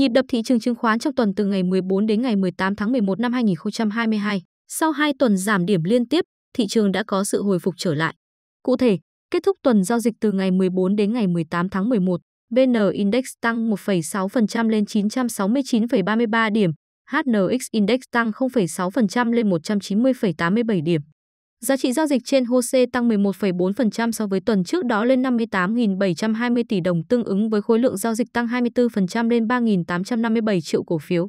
Nhịp đập thị trường chứng khoán trong tuần từ ngày 14 đến ngày 18 tháng 11 năm 2022, sau 2 tuần giảm điểm liên tiếp, thị trường đã có sự hồi phục trở lại. Cụ thể, kết thúc tuần giao dịch từ ngày 14 đến ngày 18 tháng 11, VN Index tăng 1,6% lên 969,33 điểm, HNX Index tăng 0,6% lên 190,87 điểm. Giá trị giao dịch trên HOSE tăng 11,4% so với tuần trước đó lên 58.720 tỷ đồng tương ứng với khối lượng giao dịch tăng 24% lên 3.857 triệu cổ phiếu.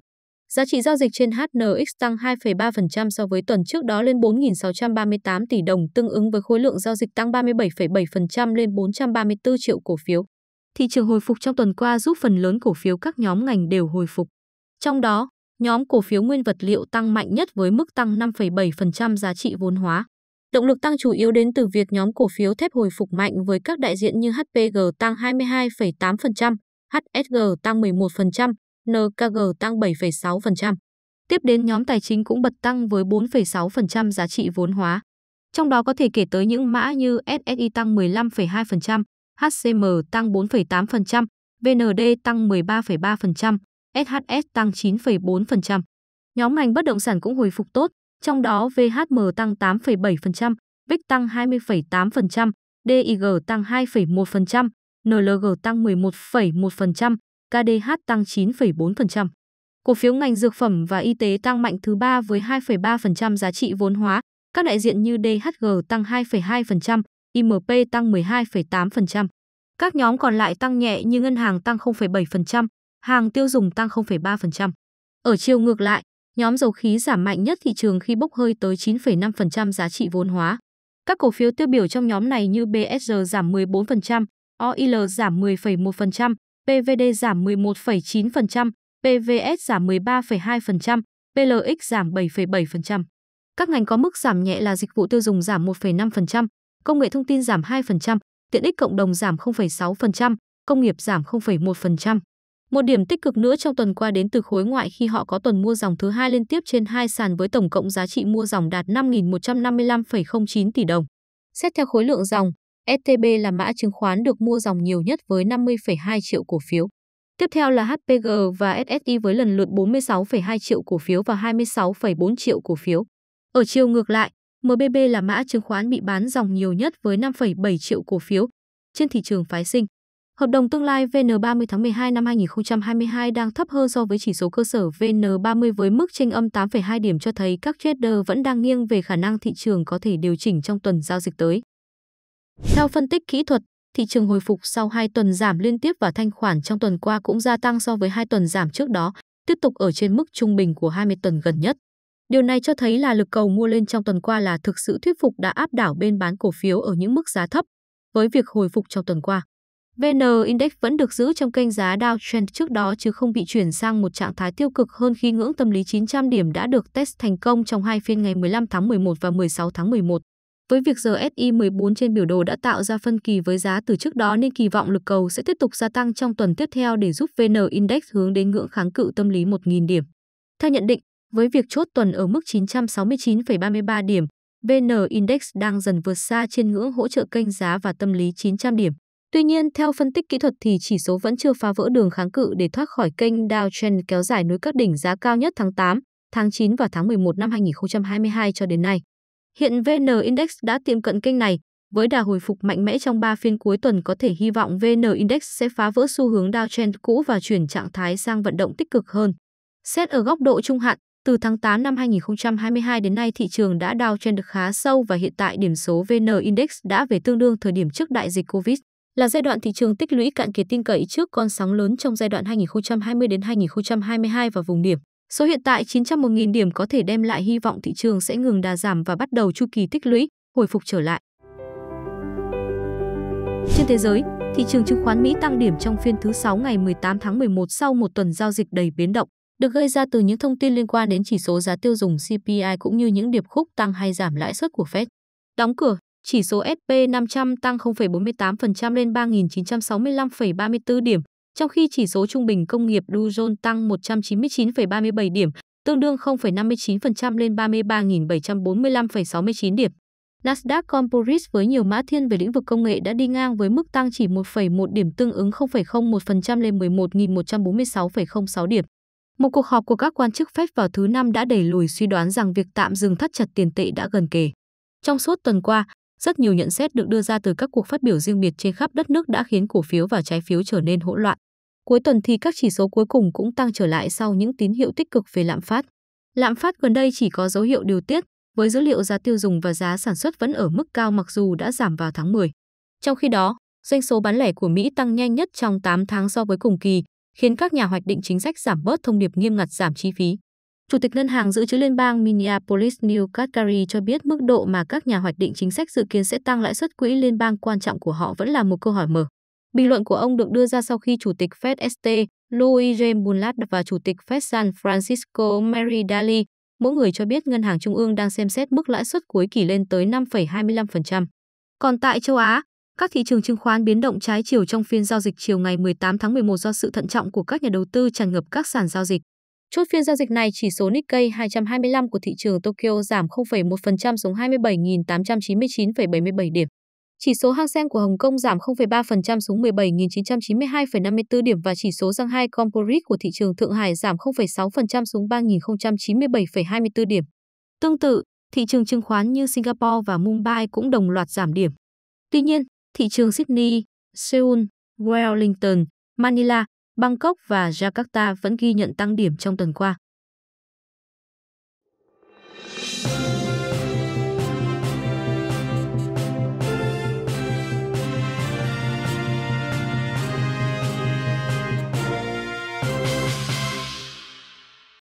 Giá trị giao dịch trên HNX tăng 2,3% so với tuần trước đó lên 4.638 tỷ đồng tương ứng với khối lượng giao dịch tăng 37,7% lên 434 triệu cổ phiếu. Thị trường hồi phục trong tuần qua giúp phần lớn cổ phiếu các nhóm ngành đều hồi phục. Trong đó, nhóm cổ phiếu nguyên vật liệu tăng mạnh nhất với mức tăng 5,7% giá trị vốn hóa. Động lực tăng chủ yếu đến từ việc nhóm cổ phiếu thép hồi phục mạnh với các đại diện như HPG tăng 22,8%, HSG tăng 11%, NKG tăng 7,6%. Tiếp đến nhóm tài chính cũng bật tăng với 4,6% giá trị vốn hóa. Trong đó có thể kể tới những mã như SSI tăng 15,2%, HCM tăng 4,8%, VND tăng 13,3%, SHS tăng 9,4%. Nhóm ngành bất động sản cũng hồi phục tốt, trong đó VHM tăng 8,7%, VIX tăng 20,8%, DIG tăng 2,1%, NLG tăng 11,1%, KDH tăng 9,4%. Cổ phiếu ngành dược phẩm và y tế tăng mạnh thứ ba với 2,3% giá trị vốn hóa, các đại diện như DHG tăng 2,2%, IMP tăng 12,8%. Các nhóm còn lại tăng nhẹ như ngân hàng tăng 0,7%, hàng tiêu dùng tăng 0,3%. Ở chiều ngược lại, Nhóm dầu khí giảm mạnh nhất thị trường khi bốc hơi tới 9,5% giá trị vốn hóa. Các cổ phiếu tiêu biểu trong nhóm này như BSR giảm 14%, OIL giảm 10,1%, PVD giảm 11,9%, PVS giảm 13,2%, PLX giảm 7,7%. Các ngành có mức giảm nhẹ là dịch vụ tiêu dùng giảm 1,5%, công nghệ thông tin giảm 2%, tiện ích cộng đồng giảm 0,6%, công nghiệp giảm 0,1%. Một điểm tích cực nữa trong tuần qua đến từ khối ngoại khi họ có tuần mua dòng thứ hai liên tiếp trên hai sàn với tổng cộng giá trị mua dòng đạt 5.155,09 tỷ đồng. Xét theo khối lượng dòng, STB là mã chứng khoán được mua dòng nhiều nhất với 50,2 triệu cổ phiếu. Tiếp theo là HPG và SSI với lần lượt 46,2 triệu cổ phiếu và 26,4 triệu cổ phiếu. Ở chiều ngược lại, MBB là mã chứng khoán bị bán dòng nhiều nhất với 5,7 triệu cổ phiếu trên thị trường phái sinh. Hợp đồng tương lai VN30 tháng 12 năm 2022 đang thấp hơn so với chỉ số cơ sở VN30 với mức chênh âm 8,2 điểm cho thấy các trader vẫn đang nghiêng về khả năng thị trường có thể điều chỉnh trong tuần giao dịch tới. Theo phân tích kỹ thuật, thị trường hồi phục sau 2 tuần giảm liên tiếp và thanh khoản trong tuần qua cũng gia tăng so với 2 tuần giảm trước đó, tiếp tục ở trên mức trung bình của 20 tuần gần nhất. Điều này cho thấy là lực cầu mua lên trong tuần qua là thực sự thuyết phục đã áp đảo bên bán cổ phiếu ở những mức giá thấp với việc hồi phục trong tuần qua. VN Index vẫn được giữ trong kênh giá Dow Trend trước đó chứ không bị chuyển sang một trạng thái tiêu cực hơn khi ngưỡng tâm lý 900 điểm đã được test thành công trong hai phiên ngày 15 tháng 11 và 16 tháng 11. Với việc giờ SI 14 trên biểu đồ đã tạo ra phân kỳ với giá từ trước đó nên kỳ vọng lực cầu sẽ tiếp tục gia tăng trong tuần tiếp theo để giúp VN Index hướng đến ngưỡng kháng cự tâm lý 1.000 điểm. Theo nhận định, với việc chốt tuần ở mức 969,33 điểm, VN Index đang dần vượt xa trên ngưỡng hỗ trợ kênh giá và tâm lý 900 điểm. Tuy nhiên, theo phân tích kỹ thuật thì chỉ số vẫn chưa phá vỡ đường kháng cự để thoát khỏi kênh Dow Jones kéo dài nối các đỉnh giá cao nhất tháng 8, tháng 9 và tháng 11 năm 2022 cho đến nay. Hiện VN Index đã tiệm cận kênh này, với đà hồi phục mạnh mẽ trong 3 phiên cuối tuần có thể hy vọng VN Index sẽ phá vỡ xu hướng Dow Jones cũ và chuyển trạng thái sang vận động tích cực hơn. Xét ở góc độ trung hạn, từ tháng 8 năm 2022 đến nay thị trường đã Dow Jones khá sâu và hiện tại điểm số VN Index đã về tương đương thời điểm trước đại dịch Covid là giai đoạn thị trường tích lũy cạn kiệt tin cậy trước con sóng lớn trong giai đoạn 2020 đến 2022 và vùng điểm. Số hiện tại 901.000 điểm có thể đem lại hy vọng thị trường sẽ ngừng đà giảm và bắt đầu chu kỳ tích lũy, hồi phục trở lại. Trên thế giới, thị trường chứng khoán Mỹ tăng điểm trong phiên thứ 6 ngày 18 tháng 11 sau một tuần giao dịch đầy biến động, được gây ra từ những thông tin liên quan đến chỉ số giá tiêu dùng CPI cũng như những điệp khúc tăng hay giảm lãi suất của Fed. Đóng cửa chỉ số SP500 tăng 0,48% lên 3.965,34 điểm, trong khi chỉ số trung bình công nghiệp Dow Jones tăng 199,37 điểm, tương đương 0,59% lên 33.745,69 điểm. Nasdaq Composite với nhiều mã thiên về lĩnh vực công nghệ đã đi ngang với mức tăng chỉ 1,1 điểm tương ứng 0,01% lên 11.146,06 điểm. Một cuộc họp của các quan chức Fed vào thứ Năm đã đẩy lùi suy đoán rằng việc tạm dừng thắt chặt tiền tệ đã gần kề. Trong suốt tuần qua, rất nhiều nhận xét được đưa ra từ các cuộc phát biểu riêng biệt trên khắp đất nước đã khiến cổ phiếu và trái phiếu trở nên hỗn loạn. Cuối tuần thì các chỉ số cuối cùng cũng tăng trở lại sau những tín hiệu tích cực về lạm phát. Lạm phát gần đây chỉ có dấu hiệu điều tiết, với dữ liệu giá tiêu dùng và giá sản xuất vẫn ở mức cao mặc dù đã giảm vào tháng 10. Trong khi đó, doanh số bán lẻ của Mỹ tăng nhanh nhất trong 8 tháng so với cùng kỳ, khiến các nhà hoạch định chính sách giảm bớt thông điệp nghiêm ngặt giảm chi phí. Chủ tịch Ngân hàng Dự trữ Liên bang Minneapolis Neil Katkari cho biết mức độ mà các nhà hoạch định chính sách dự kiến sẽ tăng lãi suất quỹ liên bang quan trọng của họ vẫn là một câu hỏi mở. Bình luận của ông được đưa ra sau khi Chủ tịch Fed ST Louis James Bullard và Chủ tịch Fed San Francisco Mary Daly mỗi người cho biết Ngân hàng Trung ương đang xem xét mức lãi suất cuối kỳ lên tới 5,25%. Còn tại châu Á, các thị trường chứng khoán biến động trái chiều trong phiên giao dịch chiều ngày 18 tháng 11 do sự thận trọng của các nhà đầu tư tràn ngập các sàn giao dịch. Chốt phiên giao dịch này, chỉ số Nikkei 225 của thị trường Tokyo giảm 0,1% xuống 27.899,77 điểm. Chỉ số Hang Seng của Hồng Kông giảm 0,3% xuống 17.992,54 điểm và chỉ số Shanghai Composite của thị trường Thượng Hải giảm 0,6% xuống 3.097,24 điểm. Tương tự, thị trường chứng khoán như Singapore và Mumbai cũng đồng loạt giảm điểm. Tuy nhiên, thị trường Sydney, Seoul, Wellington, Manila, Bangkok và Jakarta vẫn ghi nhận tăng điểm trong tuần qua.